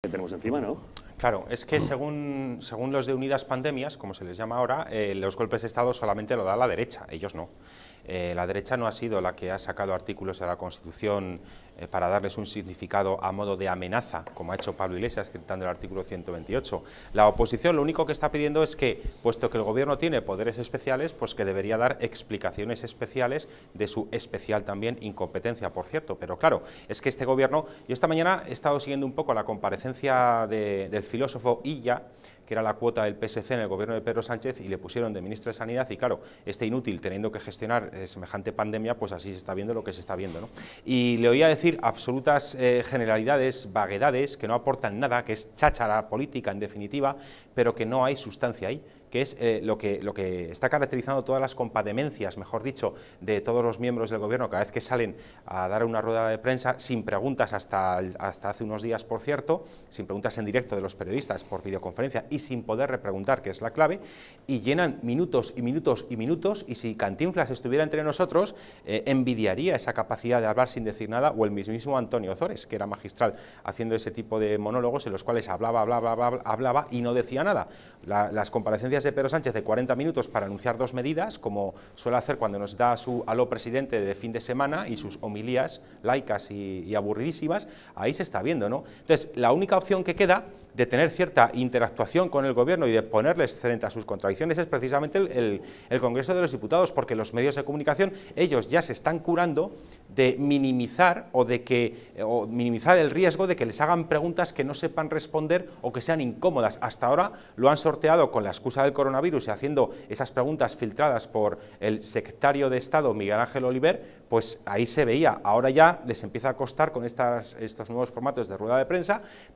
que tenemos encima, ¿no? Claro, es que según, según los de Unidas Pandemias, como se les llama ahora, eh, los golpes de Estado solamente lo da la derecha, ellos no. Eh, la derecha no ha sido la que ha sacado artículos de la Constitución eh, para darles un significado a modo de amenaza, como ha hecho Pablo Iglesias citando el artículo 128. La oposición lo único que está pidiendo es que, puesto que el Gobierno tiene poderes especiales, pues que debería dar explicaciones especiales de su especial también incompetencia, por cierto. Pero claro, es que este Gobierno... Yo esta mañana he estado siguiendo un poco la comparecencia del filósofo Illa, que era la cuota del PSC en el gobierno de Pedro Sánchez, y le pusieron de ministro de Sanidad, y claro, este inútil teniendo que gestionar eh, semejante pandemia, pues así se está viendo lo que se está viendo. Y le oía decir absolutas eh, generalidades, vaguedades, que no aportan nada, que es cháchara política en definitiva, pero que no hay sustancia ahí que es eh, lo, que, lo que está caracterizando todas las compademencias, mejor dicho, de todos los miembros del Gobierno cada vez que salen a dar una rueda de prensa, sin preguntas hasta, hasta hace unos días, por cierto, sin preguntas en directo de los periodistas por videoconferencia y sin poder repreguntar, que es la clave, y llenan minutos y minutos y minutos, y si Cantinflas estuviera entre nosotros, eh, envidiaría esa capacidad de hablar sin decir nada, o el mismísimo Antonio O'Zores, que era magistral haciendo ese tipo de monólogos en los cuales hablaba, hablaba, hablaba, y no decía nada. las comparecencias de Pedro Sánchez de 40 minutos para anunciar dos medidas, como suele hacer cuando nos da su aló presidente de fin de semana y sus homilías laicas y, y aburridísimas, ahí se está viendo, ¿no? Entonces, la única opción que queda de tener cierta interactuación con el gobierno y de ponerles frente a sus contradicciones es precisamente el, Congreso de los Diputados, porque los medios de comunicación, ellos ya se están curando de minimizar o de que o minimizar el riesgo de que les hagan preguntas que no sepan responder o que sean incómodas. Hasta ahora lo han sorteado con la excusa del coronavirus y haciendo esas preguntas filtradas por el secretario de Estado Miguel Ángel Oliver, pues ahí se veía. Ahora ya les empieza a costar con estas, estos nuevos formatos de rueda de prensa,